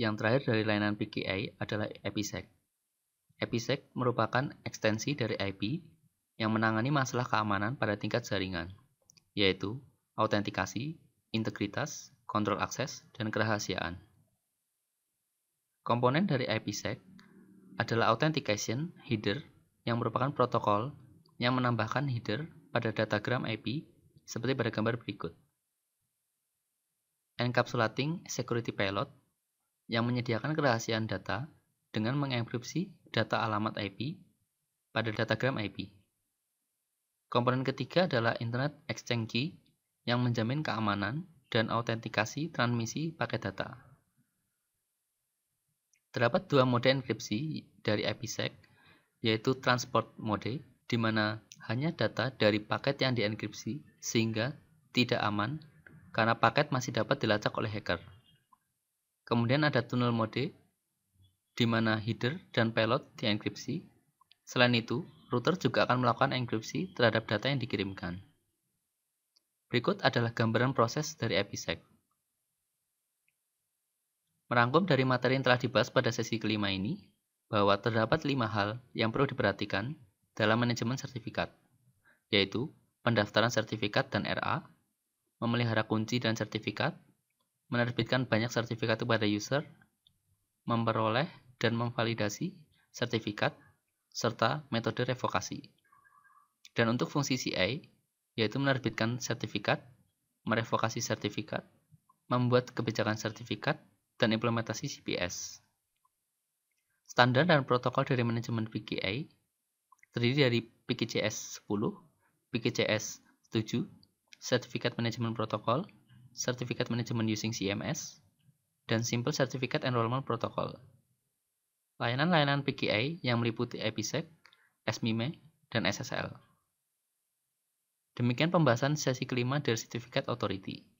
Yang terakhir dari layanan PKI adalah EPISEC. EPISEC merupakan ekstensi dari IP yang menangani masalah keamanan pada tingkat jaringan, yaitu autentikasi, integritas, kontrol akses, dan kerahasiaan. Komponen dari IPsec adalah authentication header yang merupakan protokol yang menambahkan header pada datagram IP seperti pada gambar berikut. Encapsulating Security Payload yang menyediakan kerahasiaan data dengan mengenkripsi data alamat IP pada datagram IP. Komponen ketiga adalah Internet Exchange Key yang menjamin keamanan dan autentikasi transmisi paket data. Terdapat dua mode enkripsi dari IPsec, yaitu transport mode, di mana hanya data dari paket yang dienkripsi sehingga tidak aman karena paket masih dapat dilacak oleh hacker. Kemudian ada tunnel mode, di mana header dan payload dienkripsi. Selain itu, router juga akan melakukan enkripsi terhadap data yang dikirimkan. Berikut adalah gambaran proses dari EPISEC. Merangkum dari materi yang telah dibahas pada sesi kelima ini, bahwa terdapat lima hal yang perlu diperhatikan dalam manajemen sertifikat, yaitu pendaftaran sertifikat dan RA, memelihara kunci dan sertifikat, menerbitkan banyak sertifikat kepada user, memperoleh dan memvalidasi sertifikat, serta metode revokasi. Dan untuk fungsi CA yaitu menerbitkan sertifikat, merevokasi sertifikat, membuat kebijakan sertifikat, dan implementasi CPS. Standar dan protokol dari manajemen PKI terdiri dari PKCS 10, PKCS 7, Sertifikat Manajemen Protokol, Sertifikat Manajemen Using CMS, dan Simple Sertifikat Enrollment Protocol. Layanan-layanan PKI yang meliputi EPISEC, SMIME, dan SSL. Demikian pembahasan sesi kelima dari Certificate Authority.